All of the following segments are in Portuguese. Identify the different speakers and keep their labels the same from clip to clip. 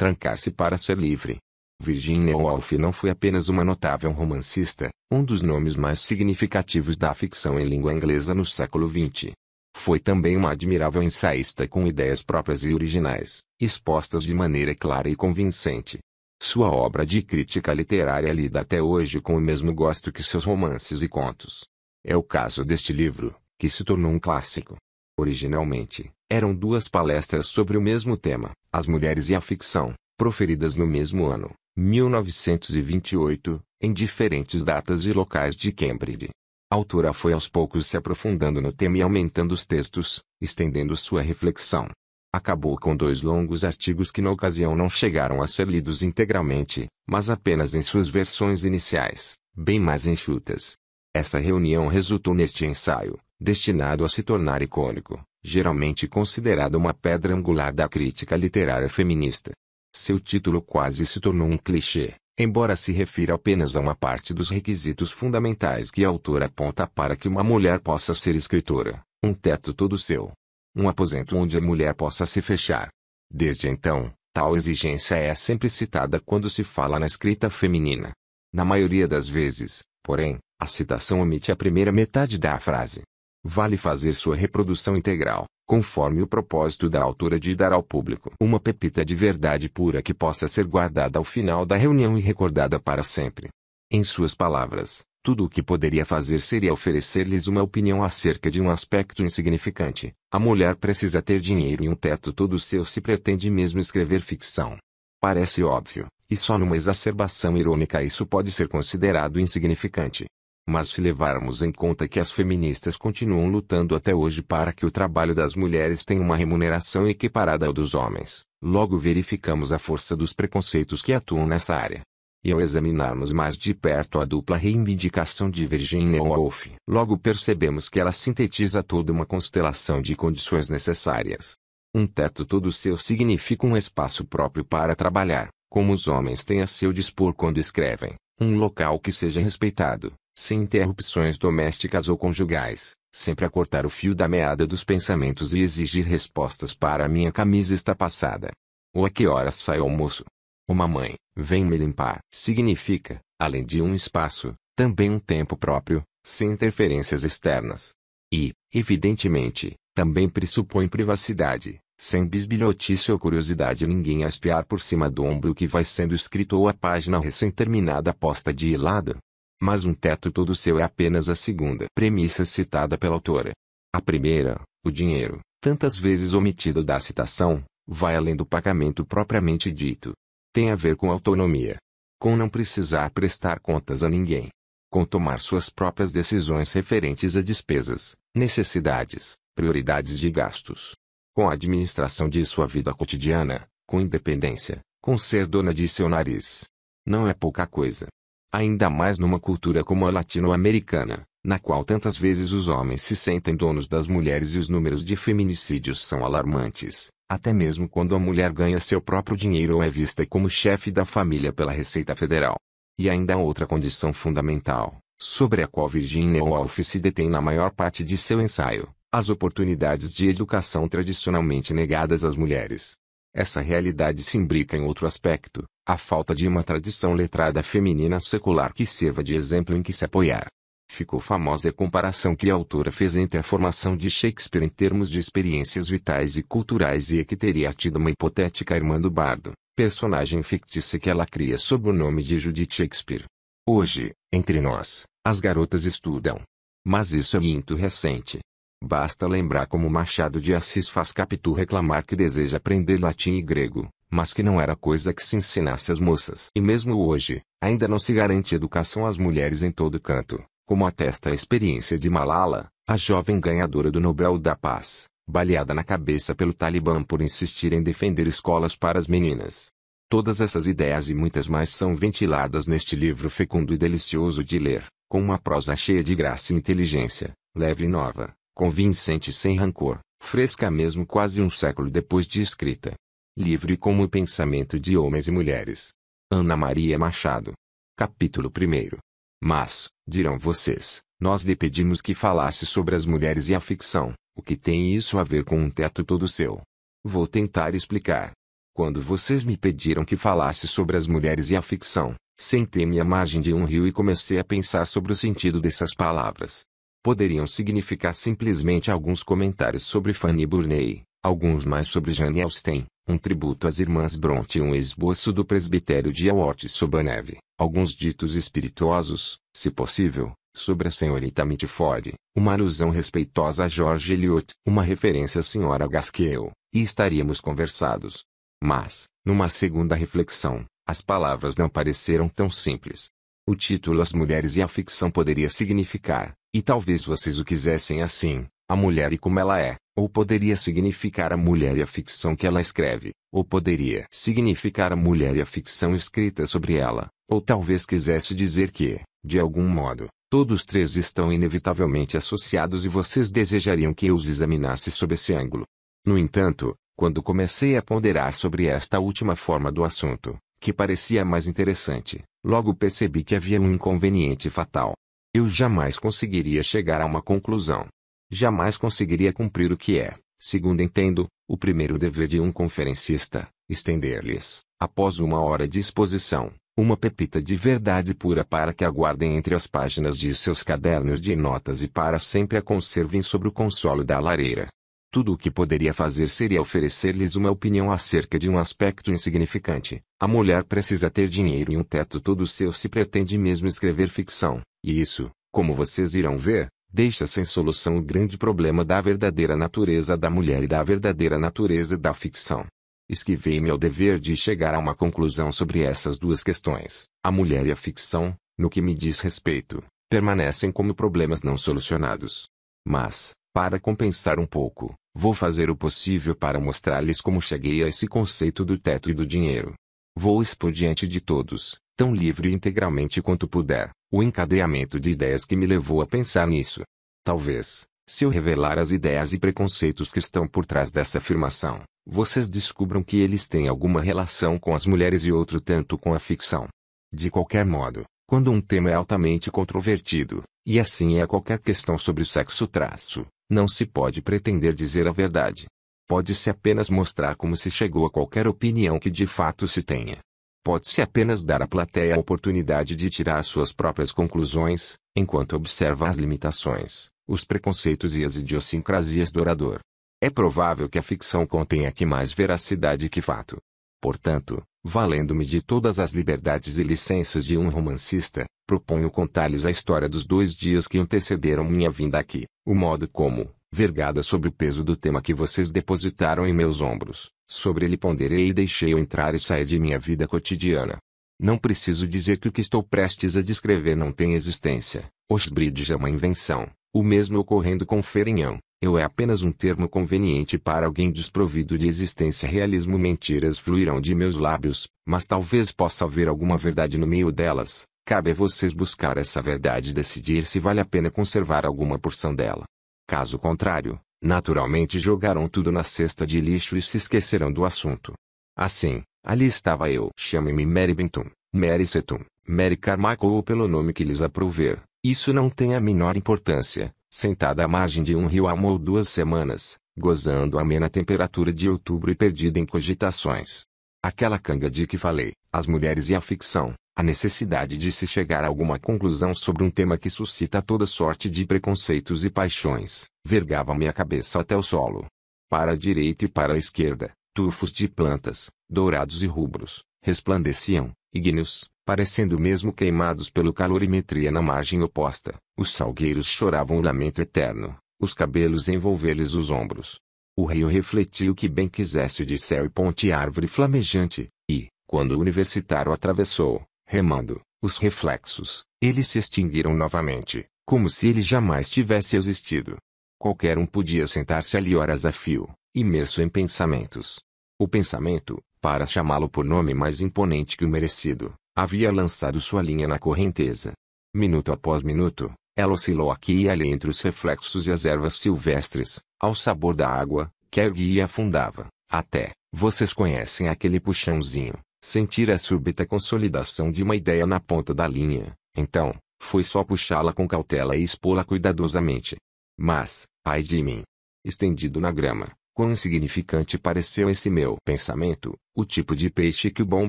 Speaker 1: Trancar-se para ser livre. Virginia Woolf não foi apenas uma notável romancista, um dos nomes mais significativos da ficção em língua inglesa no século XX. Foi também uma admirável ensaísta com ideias próprias e originais, expostas de maneira clara e convincente. Sua obra de crítica literária lida até hoje com o mesmo gosto que seus romances e contos. É o caso deste livro, que se tornou um clássico. Originalmente, eram duas palestras sobre o mesmo tema, As Mulheres e a Ficção, proferidas no mesmo ano, 1928, em diferentes datas e locais de Cambridge. A autora foi aos poucos se aprofundando no tema e aumentando os textos, estendendo sua reflexão. Acabou com dois longos artigos que na ocasião não chegaram a ser lidos integralmente, mas apenas em suas versões iniciais, bem mais enxutas. Essa reunião resultou neste ensaio, destinado a se tornar icônico, geralmente considerada uma pedra angular da crítica literária feminista. Seu título quase se tornou um clichê, embora se refira apenas a uma parte dos requisitos fundamentais que a autora aponta para que uma mulher possa ser escritora: um teto todo seu, um aposento onde a mulher possa se fechar. Desde então, tal exigência é sempre citada quando se fala na escrita feminina. Na maioria das vezes, porém, a citação omite a primeira metade da frase. Vale fazer sua reprodução integral, conforme o propósito da autora de dar ao público uma pepita de verdade pura que possa ser guardada ao final da reunião e recordada para sempre. Em suas palavras, tudo o que poderia fazer seria oferecer-lhes uma opinião acerca de um aspecto insignificante. A mulher precisa ter dinheiro e um teto todo seu se pretende mesmo escrever ficção. Parece óbvio, e só numa exacerbação irônica isso pode ser considerado insignificante. Mas se levarmos em conta que as feministas continuam lutando até hoje para que o trabalho das mulheres tenha uma remuneração equiparada ao dos homens, logo verificamos a força dos preconceitos que atuam nessa área. E ao examinarmos mais de perto a dupla reivindicação de Virginia Woolf, logo percebemos que ela sintetiza toda uma constelação de condições necessárias. Um teto todo seu significa um espaço próprio para trabalhar, como os homens têm a seu dispor quando escrevem, um local que seja respeitado, sem interrupções domésticas ou conjugais, sempre a cortar o fio da meada dos pensamentos e exigir respostas para minha camisa está passada. Ou a que horas sai o almoço? Uma mãe, vem me limpar. Significa, além de um espaço, também um tempo próprio, sem interferências externas. E, evidentemente, também pressupõe privacidade, sem bisbilhotice ou curiosidade ninguém a espiar por cima do ombro que vai sendo escrito ou a página recém-terminada posta de lado mas um teto todo seu é apenas a segunda premissa citada pela autora. A primeira, o dinheiro, tantas vezes omitido da citação, vai além do pagamento propriamente dito. Tem a ver com autonomia, com não precisar prestar contas a ninguém, com tomar suas próprias decisões referentes a despesas, necessidades, prioridades de gastos, com a administração de sua vida cotidiana, com independência, com ser dona de seu nariz. Não é pouca coisa. Ainda mais numa cultura como a latino-americana, na qual tantas vezes os homens se sentem donos das mulheres e os números de feminicídios são alarmantes, até mesmo quando a mulher ganha seu próprio dinheiro ou é vista como chefe da família pela Receita Federal. E ainda há outra condição fundamental, sobre a qual Virginia Woolf se detém na maior parte de seu ensaio, as oportunidades de educação tradicionalmente negadas às mulheres. Essa realidade se imbrica em outro aspecto, a falta de uma tradição letrada feminina secular que sirva de exemplo em que se apoiar. Ficou famosa a comparação que a autora fez entre a formação de Shakespeare em termos de experiências vitais e culturais e a que teria tido uma hipotética irmã do bardo, personagem fictícia que ela cria sob o nome de Judith Shakespeare. Hoje, entre nós, as garotas estudam. Mas isso é muito recente. Basta lembrar como Machado de Assis faz Capitu reclamar que deseja aprender latim e grego, mas que não era coisa que se ensinasse às moças. E mesmo hoje, ainda não se garante educação às mulheres em todo canto, como atesta a experiência de Malala, a jovem ganhadora do Nobel da Paz, baleada na cabeça pelo Talibã por insistir em defender escolas para as meninas. Todas essas ideias e muitas mais são ventiladas neste livro fecundo e delicioso de ler, com uma prosa cheia de graça e inteligência, leve e nova convincente e sem rancor, fresca mesmo quase um século depois de escrita. Livre como o pensamento de homens e mulheres. Ana Maria Machado. Capítulo 1. Mas, dirão vocês, nós lhe pedimos que falasse sobre as mulheres e a ficção, o que tem isso a ver com um teto todo seu? Vou tentar explicar. Quando vocês me pediram que falasse sobre as mulheres e a ficção, sentei-me à margem de um rio e comecei a pensar sobre o sentido dessas palavras poderiam significar simplesmente alguns comentários sobre Fanny Burney, alguns mais sobre Jane Austen, um tributo às irmãs Bronte e um esboço do presbitério de Aort sob a neve, alguns ditos espirituosos, se possível, sobre a senhorita Mitford, uma alusão respeitosa a George Eliot, uma referência à senhora Gaskell, e estaríamos conversados. Mas, numa segunda reflexão, as palavras não pareceram tão simples. O título As Mulheres e a Ficção poderia significar, e talvez vocês o quisessem assim, a mulher e como ela é, ou poderia significar a mulher e a ficção que ela escreve, ou poderia significar a mulher e a ficção escrita sobre ela, ou talvez quisesse dizer que, de algum modo, todos três estão inevitavelmente associados e vocês desejariam que eu os examinasse sob esse ângulo. No entanto, quando comecei a ponderar sobre esta última forma do assunto, que parecia mais interessante, Logo percebi que havia um inconveniente fatal. Eu jamais conseguiria chegar a uma conclusão. Jamais conseguiria cumprir o que é, segundo entendo, o primeiro dever de um conferencista, estender-lhes, após uma hora de exposição, uma pepita de verdade pura para que aguardem entre as páginas de seus cadernos de notas e para sempre a conservem sobre o consolo da lareira. Tudo o que poderia fazer seria oferecer-lhes uma opinião acerca de um aspecto insignificante. A mulher precisa ter dinheiro e um teto todo seu se pretende mesmo escrever ficção, e isso, como vocês irão ver, deixa sem solução o grande problema da verdadeira natureza da mulher e da verdadeira natureza da ficção. Esquivei-me ao dever de chegar a uma conclusão sobre essas duas questões. A mulher e a ficção, no que me diz respeito, permanecem como problemas não solucionados. Mas, para compensar um pouco, Vou fazer o possível para mostrar-lhes como cheguei a esse conceito do teto e do dinheiro. Vou expor diante de todos, tão livre e integralmente quanto puder, o encadeamento de ideias que me levou a pensar nisso. Talvez, se eu revelar as ideias e preconceitos que estão por trás dessa afirmação, vocês descubram que eles têm alguma relação com as mulheres e outro tanto com a ficção. De qualquer modo, quando um tema é altamente controvertido, e assim é qualquer questão sobre o sexo traço, não se pode pretender dizer a verdade. Pode-se apenas mostrar como se chegou a qualquer opinião que de fato se tenha. Pode-se apenas dar à plateia a oportunidade de tirar suas próprias conclusões, enquanto observa as limitações, os preconceitos e as idiosincrasias do orador. É provável que a ficção contenha que mais veracidade que fato. Portanto, valendo-me de todas as liberdades e licenças de um romancista, proponho contar-lhes a história dos dois dias que antecederam minha vinda aqui, o modo como, vergada sobre o peso do tema que vocês depositaram em meus ombros, sobre ele ponderei e deixei-o entrar e sair de minha vida cotidiana. Não preciso dizer que o que estou prestes a descrever não tem existência. Osbridge é uma invenção, o mesmo ocorrendo com Ferenhão, eu é apenas um termo conveniente para alguém desprovido de existência realismo mentiras fluirão de meus lábios, mas talvez possa haver alguma verdade no meio delas, cabe a vocês buscar essa verdade e decidir se vale a pena conservar alguma porção dela. Caso contrário, naturalmente jogarão tudo na cesta de lixo e se esquecerão do assunto. Assim, ali estava eu. Chame-me Mary Benton, Mary Seton, Mary Carmichael ou pelo nome que lhes aprover. Isso não tem a menor importância, sentada à margem de um rio há uma ou duas semanas, gozando a amena temperatura de outubro e perdida em cogitações. Aquela canga de que falei, as mulheres e a ficção, a necessidade de se chegar a alguma conclusão sobre um tema que suscita toda sorte de preconceitos e paixões, vergava me a cabeça até o solo. Para a direita e para a esquerda, tufos de plantas, dourados e rubros, resplandeciam, ígneos, parecendo mesmo queimados pelo calorimetria na margem oposta. Os salgueiros choravam o lamento eterno, os cabelos envolver-lhes os ombros. O rio refletiu que bem quisesse de céu e ponte e árvore flamejante, e, quando o universitário atravessou, remando, os reflexos, eles se extinguiram novamente, como se ele jamais tivesse existido. Qualquer um podia sentar-se ali horas a fio, imerso em pensamentos. O pensamento, para chamá-lo por nome mais imponente que o merecido, havia lançado sua linha na correnteza. Minuto após minuto, ela oscilou aqui e ali entre os reflexos e as ervas silvestres, ao sabor da água, que erguia e afundava, até, vocês conhecem aquele puxãozinho, sentir a súbita consolidação de uma ideia na ponta da linha, então, foi só puxá-la com cautela e expô-la cuidadosamente. Mas, ai de mim! Estendido na grama, quão insignificante pareceu esse meu pensamento, o tipo de peixe que o bom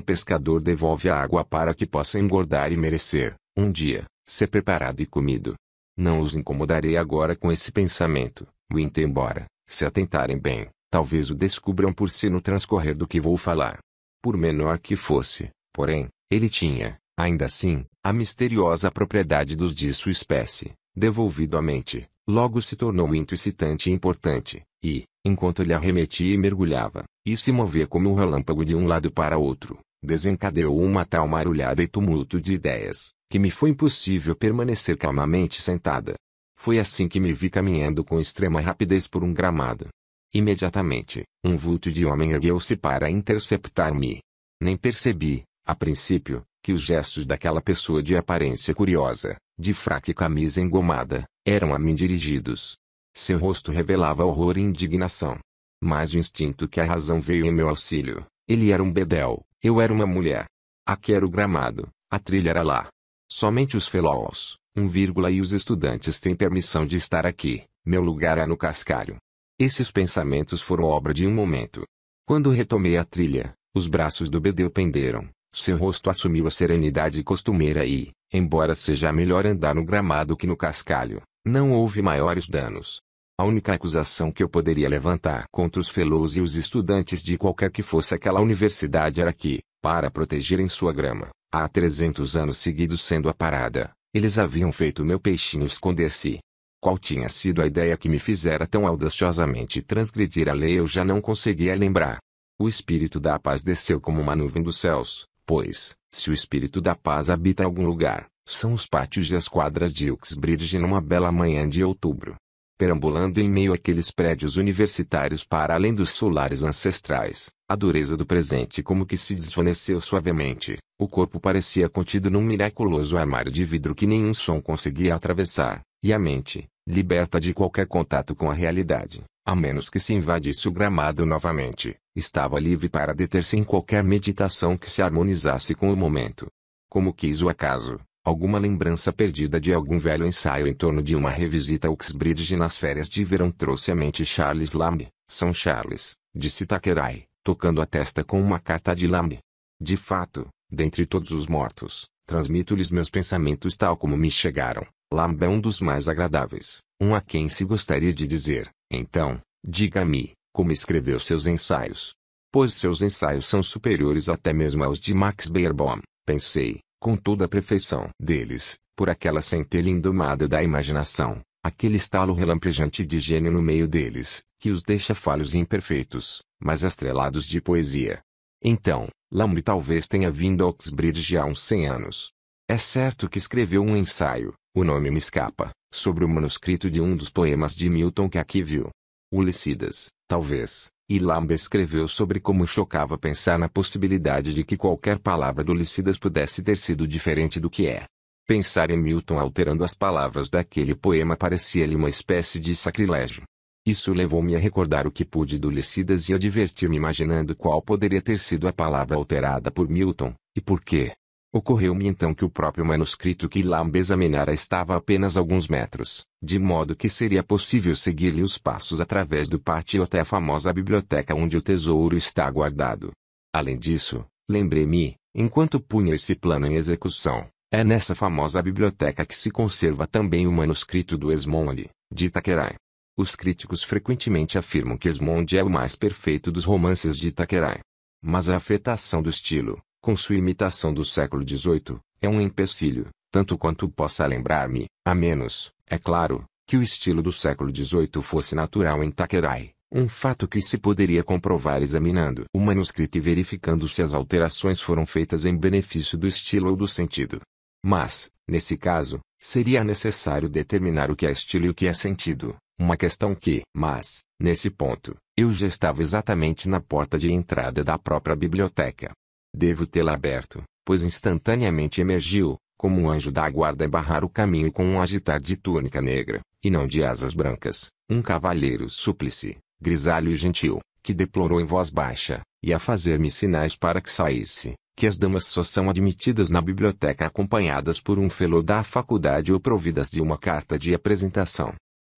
Speaker 1: pescador devolve à água para que possa engordar e merecer, um dia, ser preparado e comido. Não os incomodarei agora com esse pensamento, muito embora, se atentarem bem, talvez o descubram por si no transcorrer do que vou falar. Por menor que fosse, porém, ele tinha, ainda assim, a misteriosa propriedade dos de sua espécie, devolvido à mente, logo se tornou excitante e importante, e, enquanto ele arremetia e mergulhava, e se movia como um relâmpago de um lado para outro, desencadeou uma tal marulhada e tumulto de ideias, que me foi impossível permanecer calmamente sentada. Foi assim que me vi caminhando com extrema rapidez por um gramado. Imediatamente, um vulto de homem ergueu-se para interceptar-me. Nem percebi, a princípio, que os gestos daquela pessoa de aparência curiosa, de fraca e camisa engomada, eram a mim dirigidos. Seu rosto revelava horror e indignação. Mas o instinto que a razão veio em meu auxílio. Ele era um bedel, eu era uma mulher. Aqui era o gramado, a trilha era lá, Somente os fellows, 1, e os estudantes têm permissão de estar aqui. Meu lugar é no cascalho. Esses pensamentos foram obra de um momento. Quando retomei a trilha, os braços do Bedeu penderam, seu rosto assumiu a serenidade costumeira e, embora seja melhor andar no gramado que no cascalho, não houve maiores danos. A única acusação que eu poderia levantar contra os fellows e os estudantes de qualquer que fosse aquela universidade era que, para protegerem sua grama, Há trezentos anos seguidos sendo a parada, eles haviam feito meu peixinho esconder-se. Qual tinha sido a ideia que me fizera tão audaciosamente transgredir a lei eu já não conseguia lembrar. O espírito da paz desceu como uma nuvem dos céus, pois, se o espírito da paz habita algum lugar, são os pátios e as quadras de Uxbridge numa bela manhã de outubro. Perambulando em meio àqueles prédios universitários para além dos solares ancestrais, a dureza do presente como que se desvaneceu suavemente. O corpo parecia contido num miraculoso armário de vidro que nenhum som conseguia atravessar. E a mente, liberta de qualquer contato com a realidade, a menos que se invadisse o gramado novamente, estava livre para deter-se em qualquer meditação que se harmonizasse com o momento. Como quis o acaso, alguma lembrança perdida de algum velho ensaio em torno de uma revisita a Uxbridge nas férias de verão trouxe à mente Charles Lamb, São Charles, de Sitaquerai, tocando a testa com uma carta de lame. De fato, dentre todos os mortos, transmito-lhes meus pensamentos tal como me chegaram. Lambe é um dos mais agradáveis, um a quem se gostaria de dizer, então, diga-me, como escreveu seus ensaios. Pois seus ensaios são superiores até mesmo aos de Max Beerbohm, pensei, com toda a perfeição deles, por aquela centelha indomada da imaginação, aquele estalo relampejante de gênio no meio deles, que os deixa falhos e imperfeitos, mas estrelados de poesia. Então, Lamry talvez tenha vindo a Oxbridge há uns 100 anos. É certo que escreveu um ensaio, o nome me escapa, sobre o manuscrito de um dos poemas de Milton que aqui viu. Ulicidas, talvez, e Lambe escreveu sobre como chocava pensar na possibilidade de que qualquer palavra do Ulicidas pudesse ter sido diferente do que é. Pensar em Milton alterando as palavras daquele poema parecia-lhe uma espécie de sacrilégio. Isso levou-me a recordar o que pude do Lecidas e a divertir-me imaginando qual poderia ter sido a palavra alterada por Milton, e por quê. Ocorreu-me então que o próprio manuscrito que Lambe examinara estava a apenas alguns metros, de modo que seria possível seguir-lhe os passos através do pátio até a famosa biblioteca onde o tesouro está guardado. Além disso, lembrei-me, enquanto punha esse plano em execução, é nessa famosa biblioteca que se conserva também o manuscrito do Esmonde, de Itaquerai os críticos frequentemente afirmam que Esmonde é o mais perfeito dos romances de Thackeray. Mas a afetação do estilo, com sua imitação do século XVIII, é um empecilho, tanto quanto possa lembrar-me, a menos, é claro, que o estilo do século XVIII fosse natural em Thackeray, um fato que se poderia comprovar examinando o manuscrito e verificando se as alterações foram feitas em benefício do estilo ou do sentido. Mas, nesse caso, seria necessário determinar o que é estilo e o que é sentido, uma questão que, mas, nesse ponto, eu já estava exatamente na porta de entrada da própria biblioteca. Devo tê-la aberto, pois instantaneamente emergiu, como um anjo da guarda barrar o caminho com um agitar de túnica negra, e não de asas brancas, um cavalheiro súplice, grisalho e gentil, que deplorou em voz baixa, e a fazer-me sinais para que saísse, que as damas só são admitidas na biblioteca acompanhadas por um fellow da faculdade ou providas de uma carta de apresentação,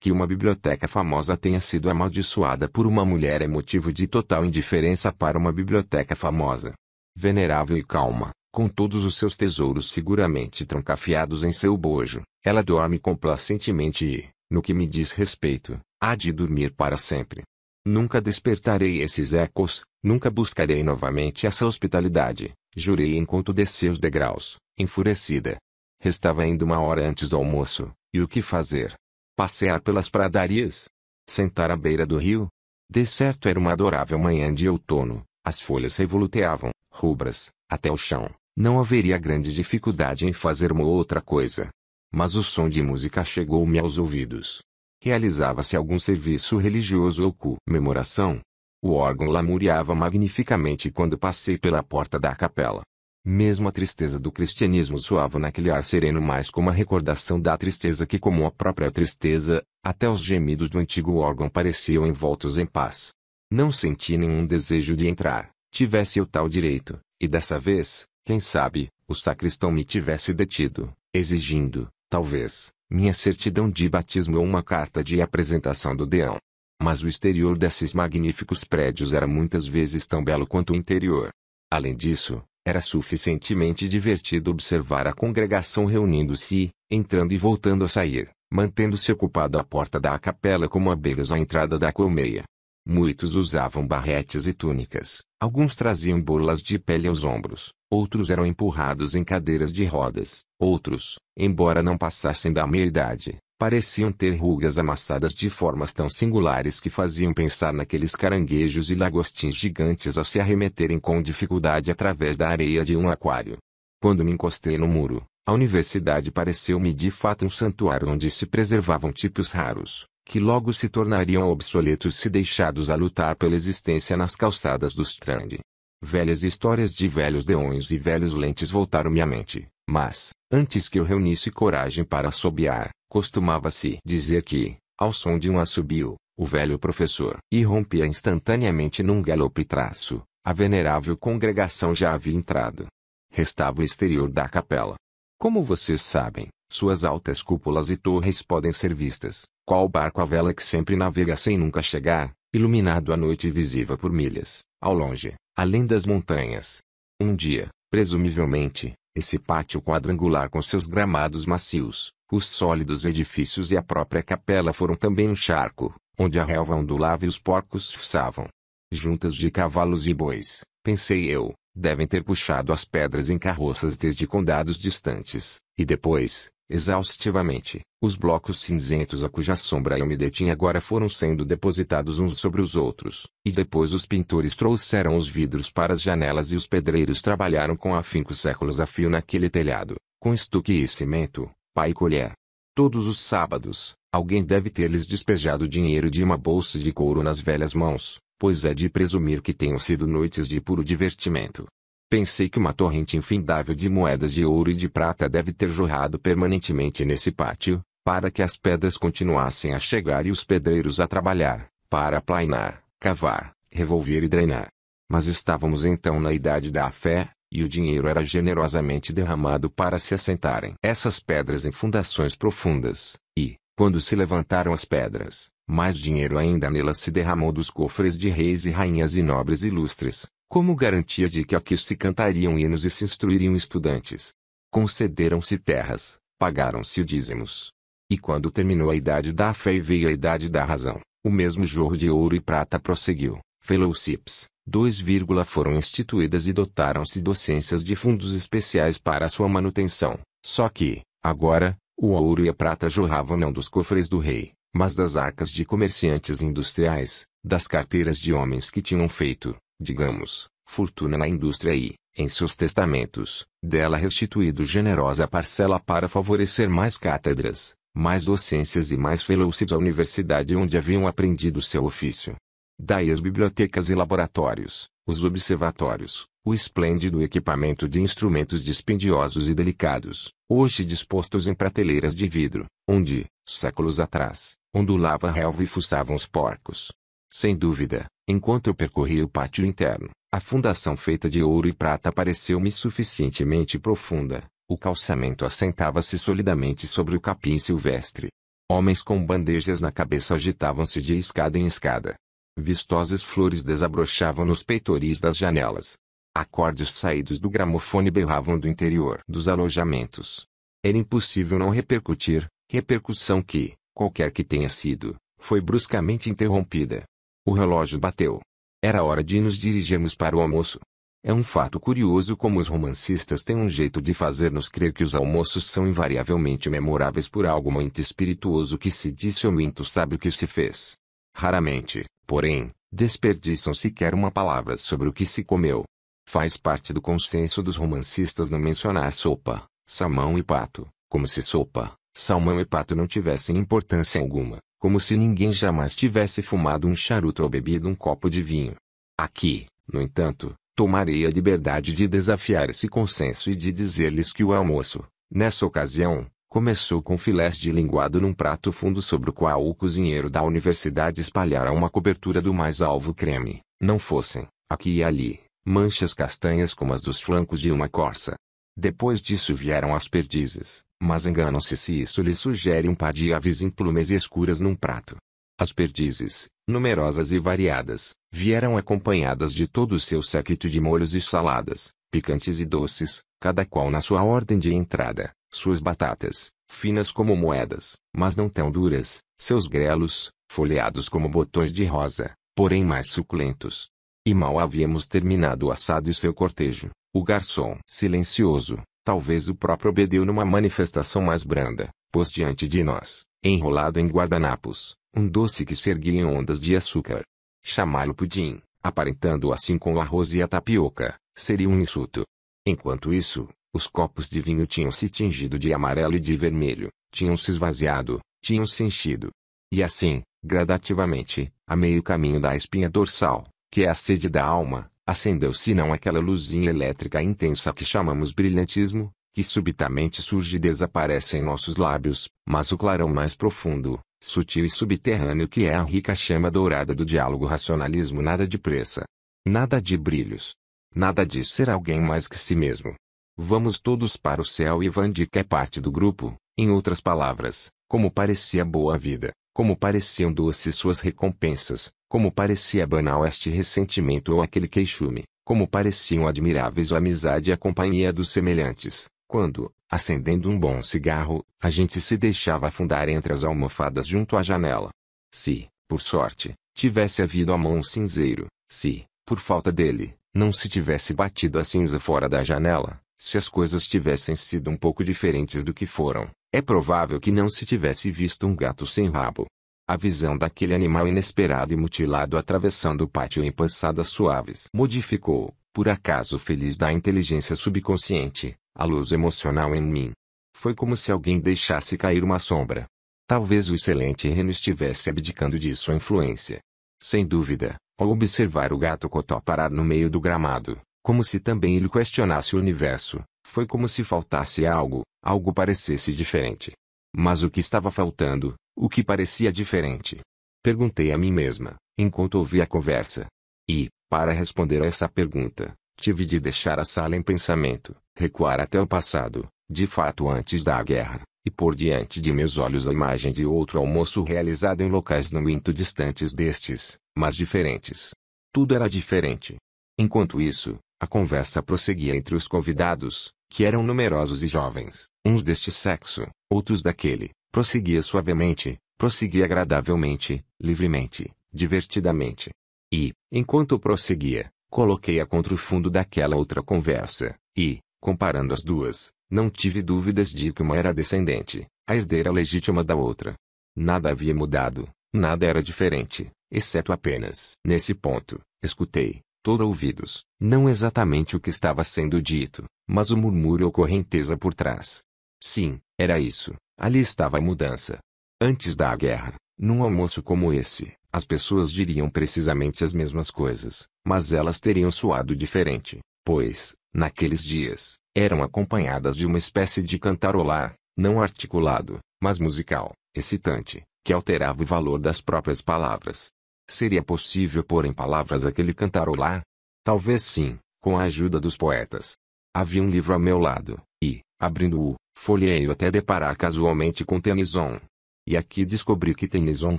Speaker 1: que uma biblioteca famosa tenha sido amaldiçoada por uma mulher é motivo de total indiferença para uma biblioteca famosa. Venerável e calma, com todos os seus tesouros seguramente trancafiados em seu bojo, ela dorme complacentemente e, no que me diz respeito, há de dormir para sempre. Nunca despertarei esses ecos, nunca buscarei novamente essa hospitalidade, jurei enquanto descia os degraus, enfurecida. Restava ainda uma hora antes do almoço, e o que fazer? passear pelas pradarias, sentar à beira do rio. De certo era uma adorável manhã de outono, as folhas revoluteavam, rubras, até o chão. Não haveria grande dificuldade em fazer uma ou outra coisa. Mas o som de música chegou-me aos ouvidos. Realizava-se algum serviço religioso ou comemoração. O órgão lamuriava magnificamente quando passei pela porta da capela. Mesmo a tristeza do cristianismo soava naquele ar sereno mais como a recordação da tristeza que como a própria tristeza, até os gemidos do antigo órgão pareciam envoltos em paz. Não senti nenhum desejo de entrar, tivesse eu tal direito, e dessa vez, quem sabe, o sacristão me tivesse detido, exigindo, talvez, minha certidão de batismo ou uma carta de apresentação do deão. Mas o exterior desses magníficos prédios era muitas vezes tão belo quanto o interior. Além disso, era suficientemente divertido observar a congregação reunindo-se, entrando e voltando a sair, mantendo-se ocupado a porta da capela como abelhas à entrada da colmeia. Muitos usavam barretes e túnicas, alguns traziam bolas de pele aos ombros, outros eram empurrados em cadeiras de rodas, outros, embora não passassem da meia-idade, Pareciam ter rugas amassadas de formas tão singulares que faziam pensar naqueles caranguejos e lagostins gigantes a se arremeterem com dificuldade através da areia de um aquário. Quando me encostei no muro, a universidade pareceu-me de fato um santuário onde se preservavam tipos raros, que logo se tornariam obsoletos se deixados a lutar pela existência nas calçadas dos Strand. Velhas histórias de velhos deões e velhos lentes voltaram-me à mente, mas, antes que eu reunisse coragem para assobiar, Costumava-se dizer que, ao som de um assobio, o velho professor irrompia instantaneamente num galope traço. A venerável congregação já havia entrado. Restava o exterior da capela. Como vocês sabem, suas altas cúpulas e torres podem ser vistas, qual barco à vela que sempre navega sem nunca chegar, iluminado à noite e visível por milhas, ao longe, além das montanhas. Um dia, presumivelmente, esse pátio quadrangular com seus gramados macios, os sólidos edifícios e a própria capela foram também um charco, onde a relva ondulava e os porcos fuçavam. Juntas de cavalos e bois, pensei eu, devem ter puxado as pedras em carroças desde condados distantes, e depois, Exaustivamente, os blocos cinzentos a cuja sombra eu me detinha agora foram sendo depositados uns sobre os outros, e depois os pintores trouxeram os vidros para as janelas e os pedreiros trabalharam com afinco séculos a fio naquele telhado, com estuque e cimento, pai e colher. Todos os sábados, alguém deve ter-lhes despejado dinheiro de uma bolsa de couro nas velhas mãos, pois é de presumir que tenham sido noites de puro divertimento, Pensei que uma torrente infindável de moedas de ouro e de prata deve ter jorrado permanentemente nesse pátio, para que as pedras continuassem a chegar e os pedreiros a trabalhar, para aplainar, cavar, revolver e drenar. Mas estávamos então na idade da fé, e o dinheiro era generosamente derramado para se assentarem essas pedras em fundações profundas, e, quando se levantaram as pedras, mais dinheiro ainda nelas se derramou dos cofres de reis e rainhas e nobres ilustres, como garantia de que aqui se cantariam hinos e se instruiriam estudantes. Concederam-se terras, pagaram-se dízimos. E quando terminou a idade da fé e veio a idade da razão, o mesmo jorro de ouro e prata prosseguiu. Fellowships, 2, foram instituídas e dotaram-se docências de fundos especiais para sua manutenção. Só que, agora, o ouro e a prata jorravam não dos cofres do rei, mas das arcas de comerciantes industriais, das carteiras de homens que tinham feito, digamos, fortuna na indústria e, em seus testamentos, dela restituído generosa parcela para favorecer mais cátedras, mais docências e mais felizes à universidade onde haviam aprendido seu ofício. Daí as bibliotecas e laboratórios, os observatórios, o esplêndido equipamento de instrumentos dispendiosos e delicados, hoje dispostos em prateleiras de vidro, onde, séculos atrás, ondulava a relva e fuçavam os porcos. Sem dúvida, Enquanto eu percorri o pátio interno, a fundação feita de ouro e prata pareceu-me suficientemente profunda. O calçamento assentava-se solidamente sobre o capim silvestre. Homens com bandejas na cabeça agitavam-se de escada em escada. Vistosas flores desabrochavam nos peitoris das janelas. Acordes saídos do gramofone berravam do interior dos alojamentos. Era impossível não repercutir, repercussão que, qualquer que tenha sido, foi bruscamente interrompida. O relógio bateu. Era hora de nos dirigirmos para o almoço. É um fato curioso como os romancistas têm um jeito de fazer-nos crer que os almoços são invariavelmente memoráveis por algo muito espirituoso que se disse ou muito sábio que se fez. Raramente, porém, desperdiçam sequer uma palavra sobre o que se comeu. Faz parte do consenso dos romancistas não mencionar sopa, salmão e pato, como se sopa, salmão e pato não tivessem importância alguma como se ninguém jamais tivesse fumado um charuto ou bebido um copo de vinho. Aqui, no entanto, tomarei a liberdade de desafiar esse consenso e de dizer-lhes que o almoço, nessa ocasião, começou com filés de linguado num prato fundo sobre o qual o cozinheiro da universidade espalhara uma cobertura do mais alvo creme, não fossem, aqui e ali, manchas castanhas como as dos flancos de uma corça, depois disso vieram as perdizes, mas enganam-se se isso lhes sugere um par de aves em plumas e escuras num prato. As perdizes, numerosas e variadas, vieram acompanhadas de todo o seu séquito de molhos e saladas, picantes e doces, cada qual na sua ordem de entrada, suas batatas, finas como moedas, mas não tão duras, seus grelos, folheados como botões de rosa, porém mais suculentos. E mal havíamos terminado o assado e seu cortejo, o garçom, silencioso, talvez o próprio obedeu numa manifestação mais branda, pôs diante de nós, enrolado em guardanapos, um doce que se erguia em ondas de açúcar. Chamá-lo pudim, aparentando assim com o arroz e a tapioca, seria um insulto. Enquanto isso, os copos de vinho tinham se tingido de amarelo e de vermelho, tinham se esvaziado, tinham se enchido. E assim, gradativamente, a meio caminho da espinha dorsal, que é a sede da alma, acendeu-se não aquela luzinha elétrica intensa que chamamos brilhantismo, que subitamente surge e desaparece em nossos lábios, mas o clarão mais profundo, sutil e subterrâneo que é a rica chama dourada do diálogo racionalismo nada de pressa. Nada de brilhos. Nada de ser alguém mais que si mesmo. Vamos todos para o céu e Van Dyck é parte do grupo, em outras palavras, como parecia boa vida, como pareciam doces suas recompensas, como parecia banal este ressentimento ou aquele queixume, como pareciam admiráveis a amizade e a companhia dos semelhantes, quando, acendendo um bom cigarro, a gente se deixava afundar entre as almofadas junto à janela. Se, por sorte, tivesse havido a mão cinzeiro, se, por falta dele, não se tivesse batido a cinza fora da janela, se as coisas tivessem sido um pouco diferentes do que foram, é provável que não se tivesse visto um gato sem rabo, a visão daquele animal inesperado e mutilado atravessando o pátio em passadas suaves modificou, por acaso feliz da inteligência subconsciente, a luz emocional em mim. Foi como se alguém deixasse cair uma sombra. Talvez o excelente reno estivesse abdicando de sua influência. Sem dúvida, ao observar o gato cotó parar no meio do gramado, como se também ele questionasse o universo, foi como se faltasse algo, algo parecesse diferente. Mas o que estava faltando, o que parecia diferente? Perguntei a mim mesma, enquanto ouvia a conversa. E, para responder a essa pergunta, tive de deixar a sala em pensamento, recuar até o passado, de fato antes da guerra, e pôr diante de meus olhos a imagem de outro almoço realizado em locais não muito distantes destes, mas diferentes. Tudo era diferente. Enquanto isso, a conversa prosseguia entre os convidados, que eram numerosos e jovens, uns deste sexo, outros daquele, prosseguia suavemente, prosseguia agradavelmente, livremente, divertidamente. E, enquanto prosseguia, coloquei-a contra o fundo daquela outra conversa, e, comparando as duas, não tive dúvidas de que uma era descendente, a herdeira legítima da outra. Nada havia mudado, nada era diferente, exceto apenas. Nesse ponto, escutei, todo ouvidos, não exatamente o que estava sendo dito, mas o murmúrio ou correnteza por trás. Sim, era isso, ali estava a mudança. Antes da guerra, num almoço como esse, as pessoas diriam precisamente as mesmas coisas, mas elas teriam soado diferente, pois, naqueles dias, eram acompanhadas de uma espécie de cantarolar, não articulado, mas musical, excitante, que alterava o valor das próprias palavras. Seria possível pôr em palavras aquele cantarolar? Talvez sim, com a ajuda dos poetas. Havia um livro a meu lado, e, Abrindo-o, folhei-o até deparar casualmente com Tennyson. E aqui descobri que Tennyson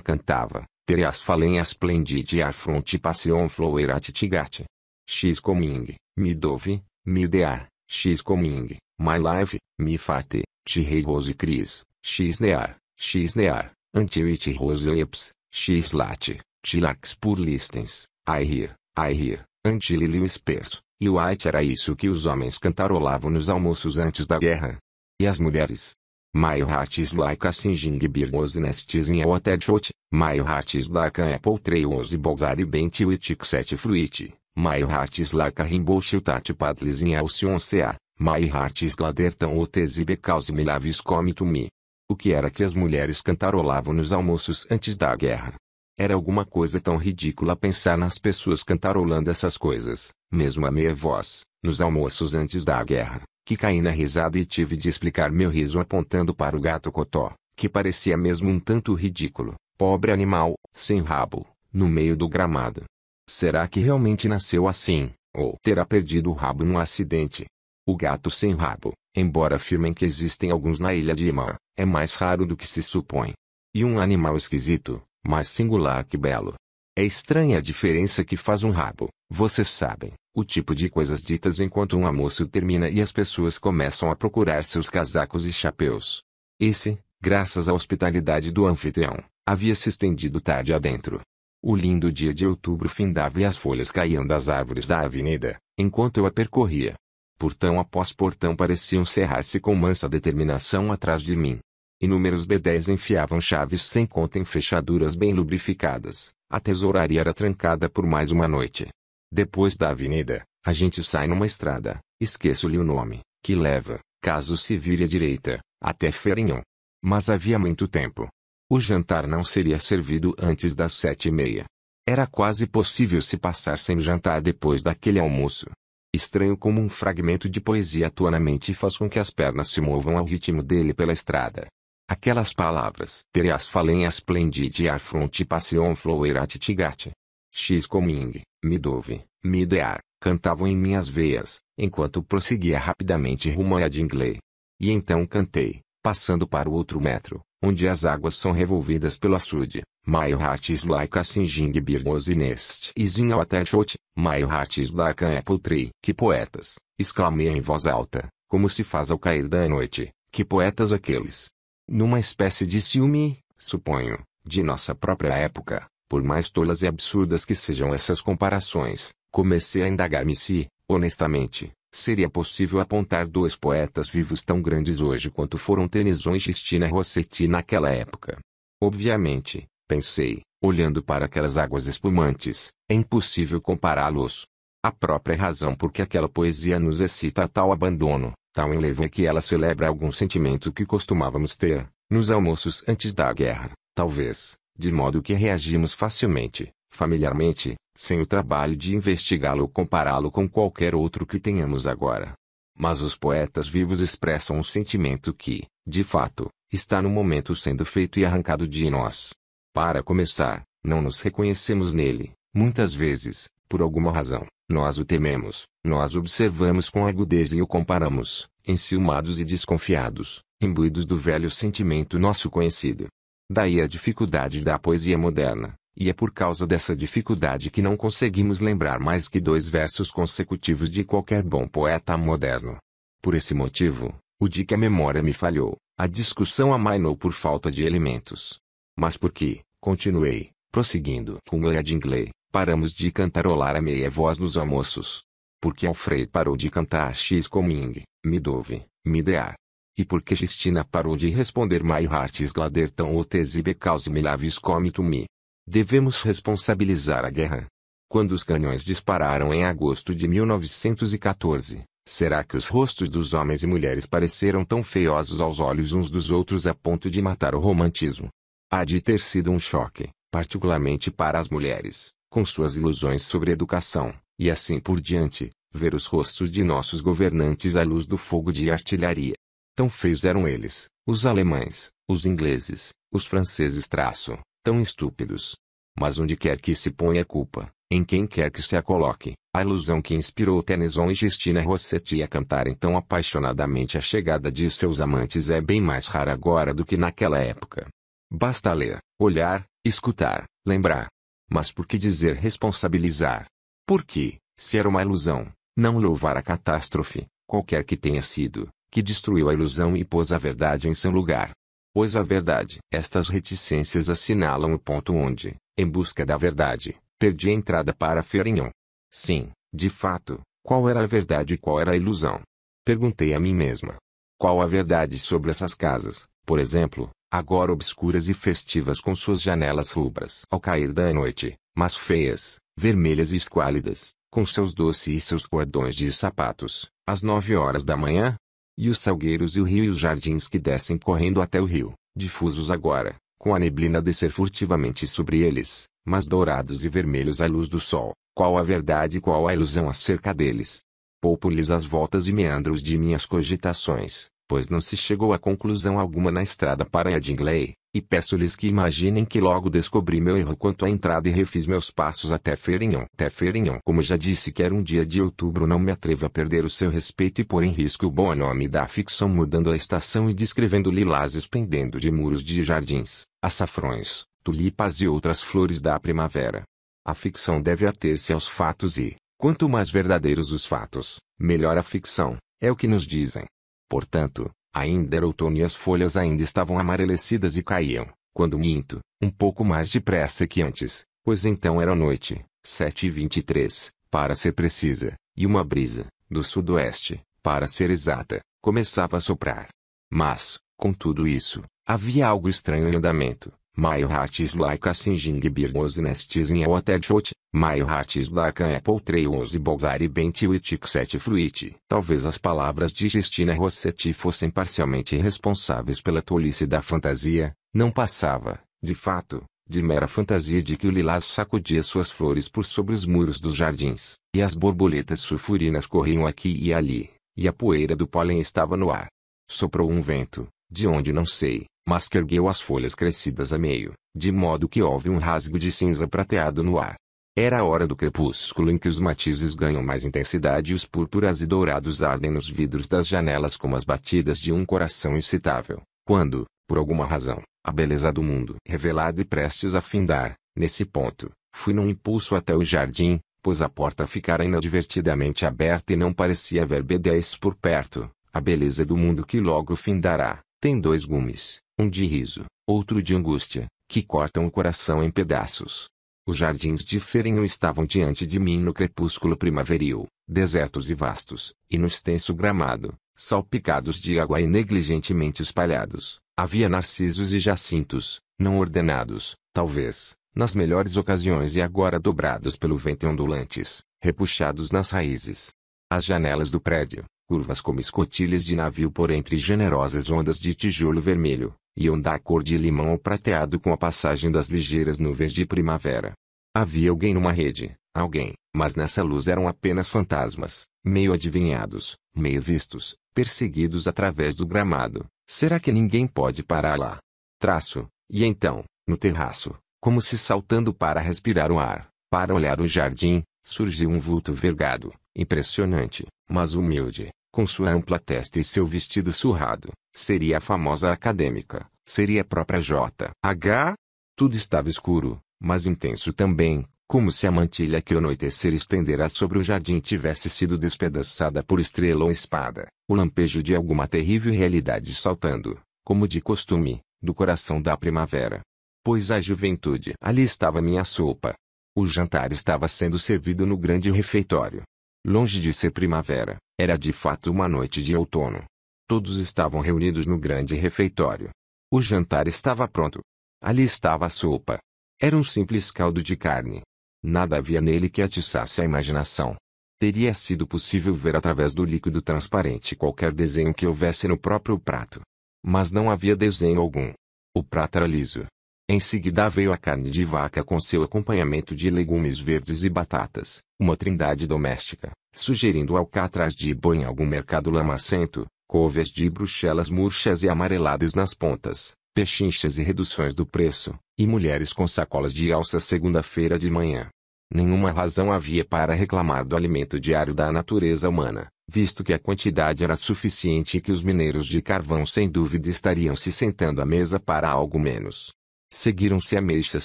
Speaker 1: cantava, Tereas falem splendide ar fronte passion floerat tigat. X coming, mi dove, me dear, x coming, my life, me fate, ti rei rose cris, x near, x near, antiwit rose eps, x late, tilax pur listens, I hear, I hear, antililio esperso. E o White era isso que os homens cantarolavam nos almoços antes da guerra. E as mulheres? My heart is like a singing bird was nested in a shot. My heart is like an apple tree was bolzari bent with set fruit. My heart is like a rainbow shootat paddles in a ocean sea. My heart is glader tão because me laves come to me. O que era que as mulheres cantarolavam nos almoços antes da guerra? Era alguma coisa tão ridícula pensar nas pessoas cantarolando essas coisas mesmo a meia voz, nos almoços antes da guerra, que caí na risada e tive de explicar meu riso apontando para o gato Cotó, que parecia mesmo um tanto ridículo, pobre animal, sem rabo, no meio do gramado. Será que realmente nasceu assim, ou terá perdido o rabo num acidente? O gato sem rabo, embora afirmem que existem alguns na ilha de Imã, é mais raro do que se supõe. E um animal esquisito, mais singular que belo. É estranha a diferença que faz um rabo, vocês sabem, o tipo de coisas ditas enquanto um almoço termina e as pessoas começam a procurar seus casacos e chapéus. Esse, graças à hospitalidade do anfitrião, havia se estendido tarde adentro. O lindo dia de outubro findava e as folhas caíam das árvores da avenida, enquanto eu a percorria. Portão após portão pareciam cerrar-se com mansa determinação atrás de mim. Inúmeros bedéis enfiavam chaves sem conta em fechaduras bem lubrificadas. A tesouraria era trancada por mais uma noite, depois da avenida, a gente sai numa estrada, esqueço-lhe o nome, que leva, caso se vire à direita, até Ferinhon. Mas havia muito tempo. O jantar não seria servido antes das sete e meia. Era quase possível se passar sem jantar depois daquele almoço. Estranho como um fragmento de poesia atua na mente e faz com que as pernas se movam ao ritmo dele pela estrada. Aquelas palavras. Terias falem splendid ar passion floerat tigate. X coming me douve, me idear, cantavam em minhas veias, enquanto prosseguia rapidamente rumo à Dingley. E então cantei, passando para o outro metro, onde as águas são revolvidas pelo açude. My heart is like a singing bird was nest is in a shot, my heart is like an apple tree. Que poetas, exclamei em voz alta, como se faz ao cair da noite, que poetas aqueles. Numa espécie de ciúme, suponho, de nossa própria época, por mais tolas e absurdas que sejam essas comparações, comecei a indagar-me se, honestamente, seria possível apontar dois poetas vivos tão grandes hoje quanto foram Tennyson e Christina Rossetti naquela época. Obviamente, pensei, olhando para aquelas águas espumantes, é impossível compará-los. A própria razão por que aquela poesia nos excita a tal abandono, tal enlevo é que ela celebra algum sentimento que costumávamos ter, nos almoços antes da guerra, talvez, de modo que reagimos facilmente, familiarmente, sem o trabalho de investigá-lo ou compará-lo com qualquer outro que tenhamos agora. Mas os poetas vivos expressam um sentimento que, de fato, está no momento sendo feito e arrancado de nós. Para começar, não nos reconhecemos nele, muitas vezes, por alguma razão, nós o tememos, nós observamos com agudeza e o comparamos, enciumados e desconfiados, imbuídos do velho sentimento nosso conhecido, Daí a dificuldade da poesia moderna, e é por causa dessa dificuldade que não conseguimos lembrar mais que dois versos consecutivos de qualquer bom poeta moderno. Por esse motivo, o de que a memória me falhou, a discussão amainou por falta de elementos. Mas por que? continuei, prosseguindo com o Dingley, paramos de cantarolar a meia voz nos almoços. Porque Alfred parou de cantar X Coming, me dove, me dear, e porque Justina parou de responder My heart is glader tão otesi because me laves to me. Devemos responsabilizar a guerra. Quando os canhões dispararam em agosto de 1914, será que os rostos dos homens e mulheres pareceram tão feiosos aos olhos uns dos outros a ponto de matar o romantismo? Há de ter sido um choque, particularmente para as mulheres, com suas ilusões sobre educação, e assim por diante, ver os rostos de nossos governantes à luz do fogo de artilharia. Tão feios eram eles, os alemães, os ingleses, os franceses traço, tão estúpidos. Mas onde quer que se ponha a culpa, em quem quer que se a coloque, a ilusão que inspirou Tennyson e Justina Rossetti a cantarem tão apaixonadamente a chegada de seus amantes é bem mais rara agora do que naquela época. Basta ler, olhar, escutar, lembrar. Mas por que dizer responsabilizar? Porque, se era uma ilusão, não louvar a catástrofe, qualquer que tenha sido, que destruiu a ilusão e pôs a verdade em seu lugar. Pois a verdade. Estas reticências assinalam o ponto onde, em busca da verdade, perdi a entrada para Ferinhon. Sim, de fato, qual era a verdade e qual era a ilusão? Perguntei a mim mesma. Qual a verdade sobre essas casas, por exemplo, agora obscuras e festivas com suas janelas rubras ao cair da noite, mas feias, vermelhas e esquálidas, com seus doces e seus cordões de sapatos, às nove horas da manhã, e os salgueiros e o rio e os jardins que descem correndo até o rio, difusos agora, com a neblina descer furtivamente sobre eles, mas dourados e vermelhos à luz do sol, qual a verdade e qual a ilusão acerca deles. Poupo-lhes as voltas e meandros de minhas cogitações, pois não se chegou a conclusão alguma na estrada para Edingley, e peço-lhes que imaginem que logo descobri meu erro quanto à entrada e refiz meus passos até Ferinhon. Até Ferignon. Como já disse que era um dia de outubro não me atrevo a perder o seu respeito e pôr em risco o bom nome da ficção mudando a estação e descrevendo lilazes pendendo de muros de jardins, açafrões, tulipas e outras flores da primavera. A ficção deve ater-se aos fatos e, quanto mais verdadeiros os fatos, melhor a ficção, é o que nos dizem. Portanto, ainda era outono e as folhas ainda estavam amarelecidas e caíam, quando minto, um pouco mais depressa que antes, pois então era noite, 7h23, para ser precisa, e uma brisa, do sudoeste, para ser exata, começava a soprar. Mas, com tudo isso, havia algo estranho em andamento, My heart is like a singing bird whose nest is in a watershed. My heart is like an apple tree whose balls are bent with set fruit. Talvez as palavras de Justina Rossetti fossem parcialmente responsáveis pela tolice da fantasia, não passava, de fato, de mera fantasia de que o lilás sacudia suas flores por sobre os muros dos jardins, e as borboletas sulfurinas corriam aqui e ali, e a poeira do pólen estava no ar. Soprou um vento, de onde não sei, mas que ergueu as folhas crescidas a meio, de modo que houve um rasgo de cinza prateado no ar. Era a hora do crepúsculo em que os matizes ganham mais intensidade e os púrpuras e dourados ardem nos vidros das janelas como as batidas de um coração excitável, quando, por alguma razão, a beleza do mundo revelada e prestes a findar, nesse ponto, fui num impulso até o jardim, pois a porta ficara inadvertidamente aberta e não parecia haver B10 por perto, a beleza do mundo que logo findará. Tem dois gumes, um de riso, outro de angústia, que cortam o coração em pedaços. Os jardins de Ferenho estavam diante de mim no crepúsculo primaveril, desertos e vastos, e no extenso gramado, salpicados de água e negligentemente espalhados, havia narcisos e jacintos, não ordenados, talvez, nas melhores ocasiões e agora dobrados pelo vento ondulantes, repuxados nas raízes. As janelas do prédio, curvas como escotilhas de navio por entre generosas ondas de tijolo vermelho, e onda cor de limão ou prateado com a passagem das ligeiras nuvens de primavera. Havia alguém numa rede, alguém, mas nessa luz eram apenas fantasmas, meio adivinhados, meio vistos, perseguidos através do gramado. Será que ninguém pode parar lá? Traço, e então, no terraço, como se saltando para respirar o ar, para olhar o jardim, surgiu um vulto vergado, impressionante, mas humilde, com sua ampla testa e seu vestido surrado, seria a famosa acadêmica, seria a própria J. H. Tudo estava escuro, mas intenso também, como se a mantilha que o anoitecer estenderá sobre o jardim tivesse sido despedaçada por estrela ou espada, o lampejo de alguma terrível realidade saltando, como de costume, do coração da primavera. Pois a juventude. Ali estava minha sopa. O jantar estava sendo servido no grande refeitório, Longe de ser primavera, era de fato uma noite de outono. Todos estavam reunidos no grande refeitório. O jantar estava pronto. Ali estava a sopa. Era um simples caldo de carne. Nada havia nele que atiçasse a imaginação. Teria sido possível ver através do líquido transparente qualquer desenho que houvesse no próprio prato. Mas não havia desenho algum. O prato era liso, em seguida veio a carne de vaca com seu acompanhamento de legumes verdes e batatas, uma trindade doméstica, sugerindo alcatraz de boi em algum mercado lamacento, couves de bruxelas murchas e amareladas nas pontas, pechinchas e reduções do preço, e mulheres com sacolas de alça segunda-feira de manhã. Nenhuma razão havia para reclamar do alimento diário da natureza humana, visto que a quantidade era suficiente e que os mineiros de carvão sem dúvida estariam se sentando à mesa para algo menos. Seguiram-se ameixas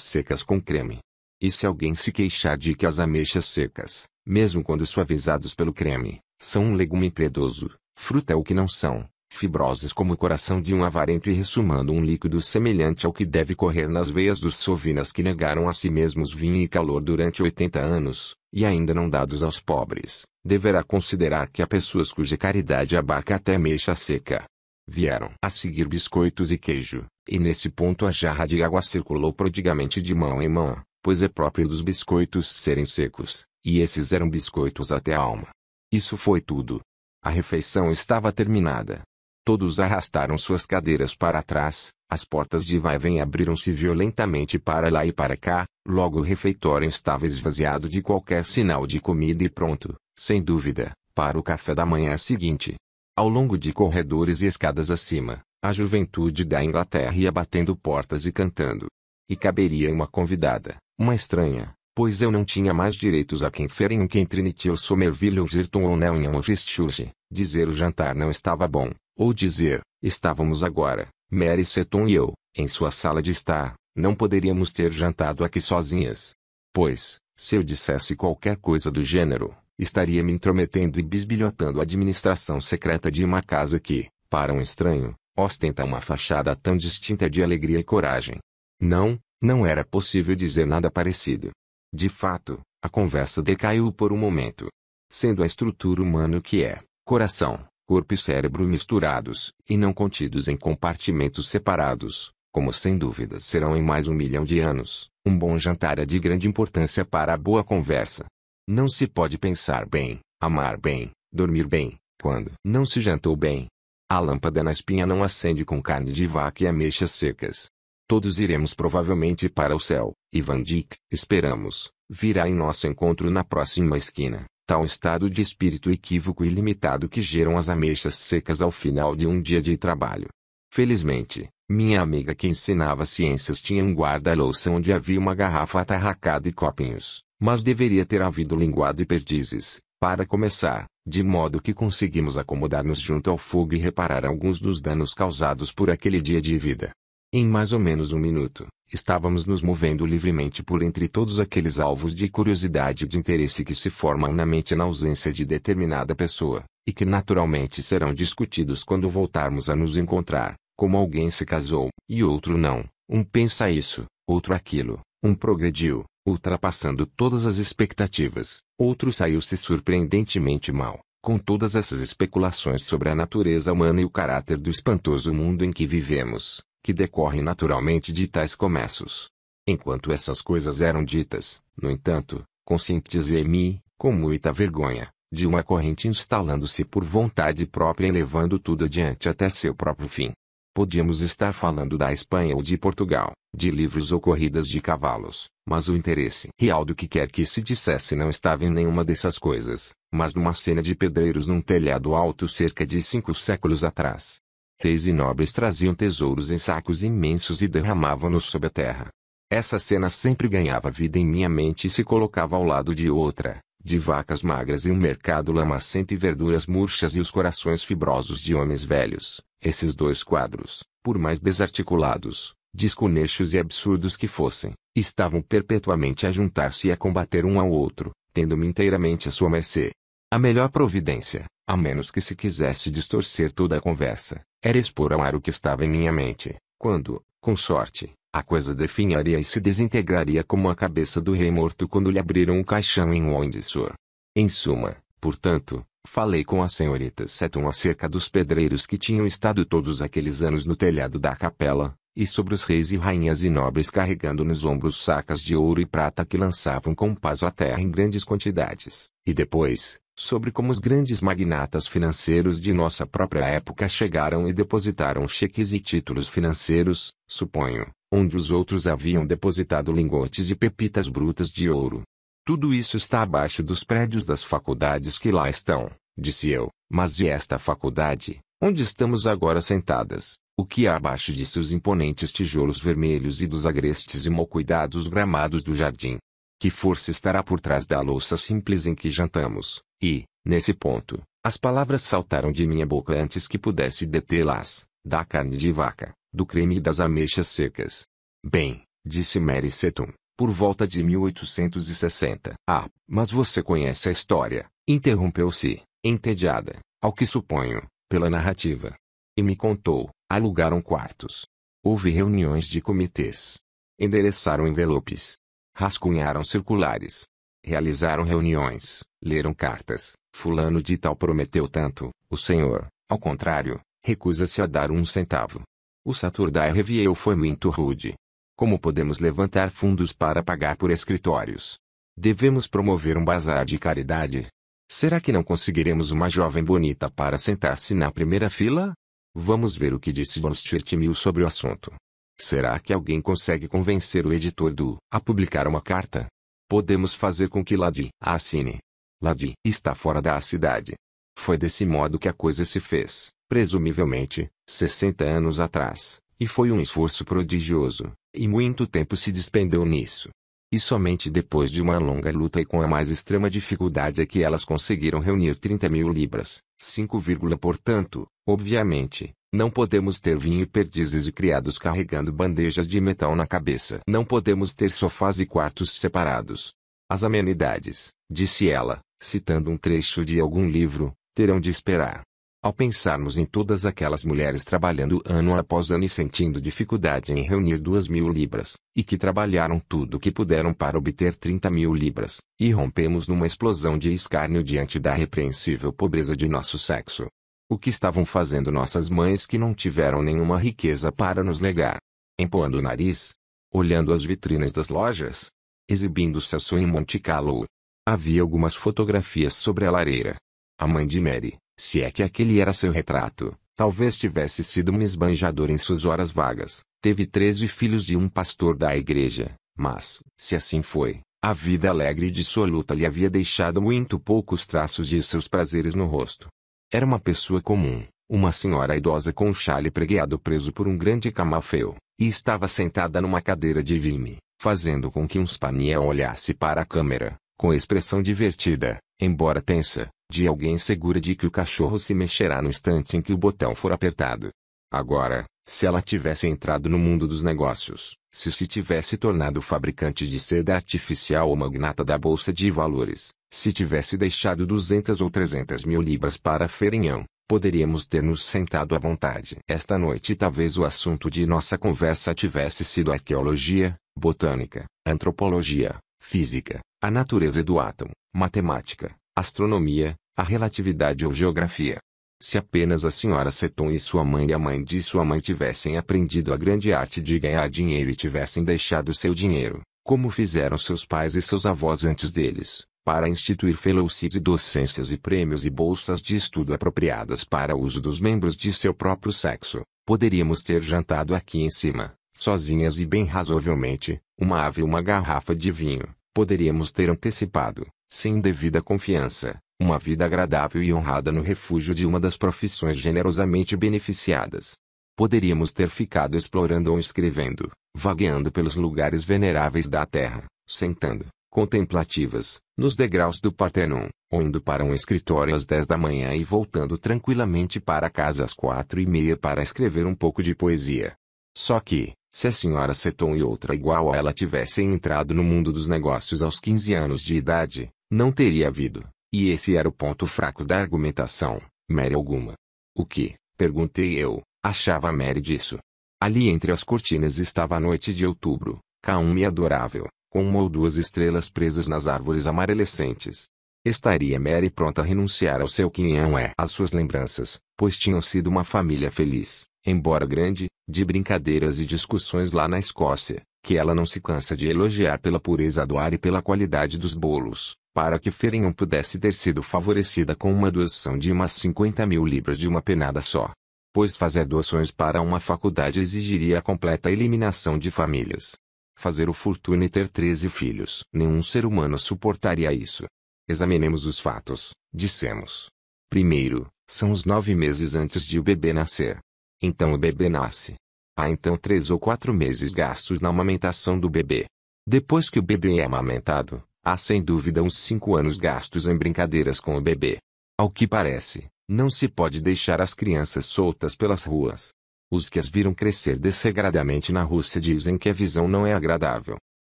Speaker 1: secas com creme. E se alguém se queixar de que as ameixas secas, mesmo quando suavizados pelo creme, são um legume predoso, fruta é o que não são, fibrosas como o coração de um avarento e ressumando um líquido semelhante ao que deve correr nas veias dos sovinas que negaram a si mesmos vinho e calor durante 80 anos, e ainda não dados aos pobres, deverá considerar que há pessoas cuja caridade abarca até ameixa seca, Vieram a seguir biscoitos e queijo, e nesse ponto a jarra de água circulou prodigamente de mão em mão, pois é próprio dos biscoitos serem secos, e esses eram biscoitos até a alma. Isso foi tudo. A refeição estava terminada. Todos arrastaram suas cadeiras para trás, as portas de vai vem abriram-se violentamente para lá e para cá, logo o refeitório estava esvaziado de qualquer sinal de comida e pronto, sem dúvida, para o café da manhã seguinte. Ao longo de corredores e escadas acima, a juventude da Inglaterra ia batendo portas e cantando. E caberia uma convidada, uma estranha, pois eu não tinha mais direitos a quem Feringham, quem Trinity ou Somerville ou Girton ou Nelson ou Gisturge. dizer o jantar não estava bom, ou dizer, estávamos agora, Mary Seton e eu, em sua sala de estar, não poderíamos ter jantado aqui sozinhas. Pois, se eu dissesse qualquer coisa do gênero, estaria me intrometendo e bisbilhotando a administração secreta de uma casa que, para um estranho, ostenta uma fachada tão distinta de alegria e coragem. Não, não era possível dizer nada parecido. De fato, a conversa decaiu por um momento. Sendo a estrutura humana que é, coração, corpo e cérebro misturados, e não contidos em compartimentos separados, como sem dúvida serão em mais um milhão de anos, um bom jantar é de grande importância para a boa conversa, não se pode pensar bem, amar bem, dormir bem, quando não se jantou bem. A lâmpada na espinha não acende com carne de vaca e ameixas secas. Todos iremos provavelmente para o céu, e Van Dyck, esperamos, virá em nosso encontro na próxima esquina. Tal estado de espírito equívoco e limitado que geram as ameixas secas ao final de um dia de trabalho. Felizmente, minha amiga que ensinava ciências tinha um guarda-louça onde havia uma garrafa atarracada e copinhos. Mas deveria ter havido linguado e perdizes, para começar, de modo que conseguimos acomodar-nos junto ao fogo e reparar alguns dos danos causados por aquele dia de vida. Em mais ou menos um minuto, estávamos nos movendo livremente por entre todos aqueles alvos de curiosidade e de interesse que se formam na mente na ausência de determinada pessoa, e que naturalmente serão discutidos quando voltarmos a nos encontrar, como alguém se casou, e outro não, um pensa isso, outro aquilo, um progrediu, ultrapassando todas as expectativas. Outro saiu-se surpreendentemente mal, com todas essas especulações sobre a natureza humana e o caráter do espantoso mundo em que vivemos, que decorre naturalmente de tais começos. Enquanto essas coisas eram ditas, no entanto, conscientizei-me, com muita vergonha, de uma corrente instalando-se por vontade própria e levando tudo adiante até seu próprio fim. Podíamos estar falando da Espanha ou de Portugal, de livros ou corridas de cavalos, mas o interesse real do que quer que se dissesse não estava em nenhuma dessas coisas, mas numa cena de pedreiros num telhado alto cerca de cinco séculos atrás. Reis e nobres traziam tesouros em sacos imensos e derramavam-nos sob a terra. Essa cena sempre ganhava vida em minha mente e se colocava ao lado de outra, de vacas magras e um mercado lamacento e verduras murchas e os corações fibrosos de homens velhos. Esses dois quadros, por mais desarticulados, desconexos e absurdos que fossem, estavam perpetuamente a juntar-se e a combater um ao outro, tendo-me inteiramente à sua mercê. A melhor providência, a menos que se quisesse distorcer toda a conversa, era expor ao ar o que estava em minha mente, quando, com sorte, a coisa definharia e se desintegraria como a cabeça do rei morto quando lhe abriram o caixão em Windsor. Em suma, portanto, falei com a senhorita Seton acerca dos pedreiros que tinham estado todos aqueles anos no telhado da capela, e sobre os reis e rainhas e nobres carregando nos ombros sacas de ouro e prata que lançavam com paz à terra em grandes quantidades, e depois, sobre como os grandes magnatas financeiros de nossa própria época chegaram e depositaram cheques e títulos financeiros, suponho, onde os outros haviam depositado lingotes e pepitas brutas de ouro. Tudo isso está abaixo dos prédios das faculdades que lá estão, disse eu, mas e esta faculdade, onde estamos agora sentadas, o que há abaixo de seus imponentes tijolos vermelhos e dos agrestes e cuidados gramados do jardim? Que força estará por trás da louça simples em que jantamos? E, nesse ponto, as palavras saltaram de minha boca antes que pudesse detê-las, da carne de vaca, do creme e das ameixas secas. Bem, disse Mary Seton, por volta de 1860. Ah, mas você conhece a história, interrompeu-se, entediada, ao que suponho, pela narrativa. E me contou, alugaram quartos. Houve reuniões de comitês. Endereçaram envelopes. Rascunharam circulares. Realizaram reuniões, leram cartas. Fulano de tal prometeu tanto, o senhor, ao contrário, recusa-se a dar um centavo. O Saturday Review foi muito rude. Como podemos levantar fundos para pagar por escritórios? Devemos promover um bazar de caridade. Será que não conseguiremos uma jovem bonita para sentar-se na primeira fila? Vamos ver o que disse von Stuart Mill sobre o assunto. Será que alguém consegue convencer o editor do a publicar uma carta? Podemos fazer com que Ladi a assine. Ladi está fora da cidade. Foi desse modo que a coisa se fez, presumivelmente, 60 anos atrás, e foi um esforço prodigioso, e muito tempo se despendeu nisso. E somente depois de uma longa luta e com a mais extrema dificuldade é que elas conseguiram reunir 30 mil libras, 5, portanto, obviamente, não podemos ter vinho e perdizes e criados carregando bandejas de metal na cabeça. Não podemos ter sofás e quartos separados. As amenidades, disse ela, citando um trecho de algum livro, terão de esperar. Ao pensarmos em todas aquelas mulheres trabalhando ano após ano e sentindo dificuldade em reunir duas mil libras, e que trabalharam tudo o que puderam para obter 30 mil libras, e rompemos numa explosão de escárnio diante da repreensível pobreza de nosso sexo. O que estavam fazendo nossas mães que não tiveram nenhuma riqueza para nos negar, Empoando o nariz, olhando as vitrines das lojas, exibindo Celso em Monte Carlo. Havia algumas fotografias sobre a lareira, a mãe de Mary, se é que aquele era seu retrato, talvez tivesse sido um esbanjador em suas horas vagas. Teve treze filhos de um pastor da igreja, mas, se assim foi, a vida alegre e dissoluta lhe havia deixado muito poucos traços de seus prazeres no rosto. Era uma pessoa comum, uma senhora idosa com um chale pregueado preso por um grande camafeu, e estava sentada numa cadeira de vime, fazendo com que um spaniel olhasse para a câmera, com expressão divertida, embora tensa, de alguém segura de que o cachorro se mexerá no instante em que o botão for apertado. Agora, se ela tivesse entrado no mundo dos negócios, se se tivesse tornado fabricante de seda artificial ou magnata da bolsa de valores, se tivesse deixado 200 ou 300 mil libras para Ferinhão, poderíamos ter nos sentado à vontade. Esta noite talvez o assunto de nossa conversa tivesse sido arqueologia, botânica, antropologia, física, a natureza do átomo, matemática, astronomia, a relatividade ou geografia. Se apenas a senhora Seton e sua mãe e a mãe de sua mãe tivessem aprendido a grande arte de ganhar dinheiro e tivessem deixado seu dinheiro, como fizeram seus pais e seus avós antes deles, para instituir fellowships e docências e prêmios e bolsas de estudo apropriadas para uso dos membros de seu próprio sexo, poderíamos ter jantado aqui em cima, sozinhas e bem razoavelmente, uma ave e uma garrafa de vinho, poderíamos ter antecipado, sem devida confiança, uma vida agradável e honrada no refúgio de uma das profissões generosamente beneficiadas. Poderíamos ter ficado explorando ou escrevendo, vagueando pelos lugares veneráveis da terra, sentando, contemplativas, nos degraus do Partenon, ou indo para um escritório às 10 da manhã e voltando tranquilamente para casa às quatro e meia para escrever um pouco de poesia. Só que, se a senhora Seton e outra igual a ela tivessem entrado no mundo dos negócios aos 15 anos de idade, não teria havido, e esse era o ponto fraco da argumentação, Mary alguma. O que, perguntei eu, achava Mary disso? Ali entre as cortinas estava a noite de outubro, calma e adorável, com uma ou duas estrelas presas nas árvores amarelescentes. Estaria Mary pronta a renunciar ao seu quinhão é, é às suas lembranças, pois tinham sido uma família feliz, embora grande, de brincadeiras e discussões lá na Escócia, que ela não se cansa de elogiar pela pureza do ar e pela qualidade dos bolos, para que Ferenham pudesse ter sido favorecida com uma doação de umas 50 mil libras de uma penada só. Pois fazer doações para uma faculdade exigiria a completa eliminação de famílias. Fazer o fortuna e ter 13 filhos. Nenhum ser humano suportaria isso. Examinemos os fatos, dissemos. Primeiro, são os nove meses antes de o bebê nascer. Então o bebê nasce, Há então três ou quatro meses gastos na amamentação do bebê. Depois que o bebê é amamentado, há sem dúvida uns cinco anos gastos em brincadeiras com o bebê. Ao que parece, não se pode deixar as crianças soltas pelas ruas. Os que as viram crescer desegradamente na Rússia dizem que a visão não é agradável.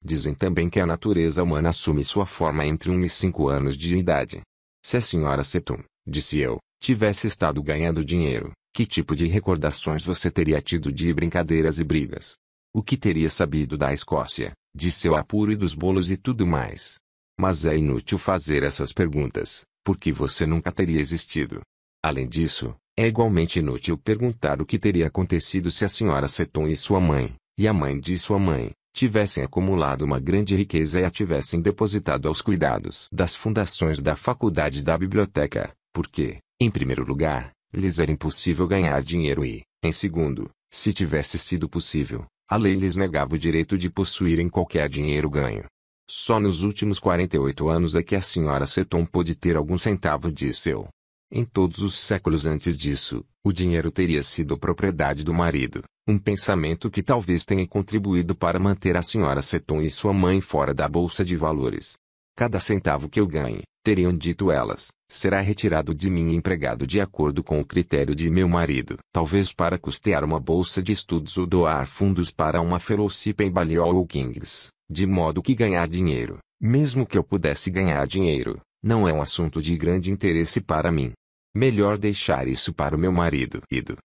Speaker 1: Dizem também que a natureza humana assume sua forma entre 1 e 5 anos de idade. Se a senhora Setum, disse eu, tivesse estado ganhando dinheiro, que tipo de recordações você teria tido de brincadeiras e brigas? O que teria sabido da Escócia, de seu apuro e dos bolos e tudo mais? Mas é inútil fazer essas perguntas, porque você nunca teria existido. Além disso, é igualmente inútil perguntar o que teria acontecido se a senhora Seton e sua mãe, e a mãe de sua mãe, tivessem acumulado uma grande riqueza e a tivessem depositado aos cuidados das fundações da faculdade e da biblioteca, porque, em primeiro lugar, lhes era impossível ganhar dinheiro e, em segundo, se tivesse sido possível, a lei lhes negava o direito de possuírem qualquer dinheiro ganho. Só nos últimos 48 anos é que a senhora Seton pôde ter algum centavo de seu. Em todos os séculos antes disso, o dinheiro teria sido propriedade do marido, um pensamento que talvez tenha contribuído para manter a senhora Seton e sua mãe fora da bolsa de valores. Cada centavo que eu ganhe, teriam dito elas, será retirado de mim empregado de acordo com o critério de meu marido. Talvez para custear uma bolsa de estudos ou doar fundos para uma fellowship em Balliol ou Kings, de modo que ganhar dinheiro, mesmo que eu pudesse ganhar dinheiro, não é um assunto de grande interesse para mim. Melhor deixar isso para o meu marido. Ido.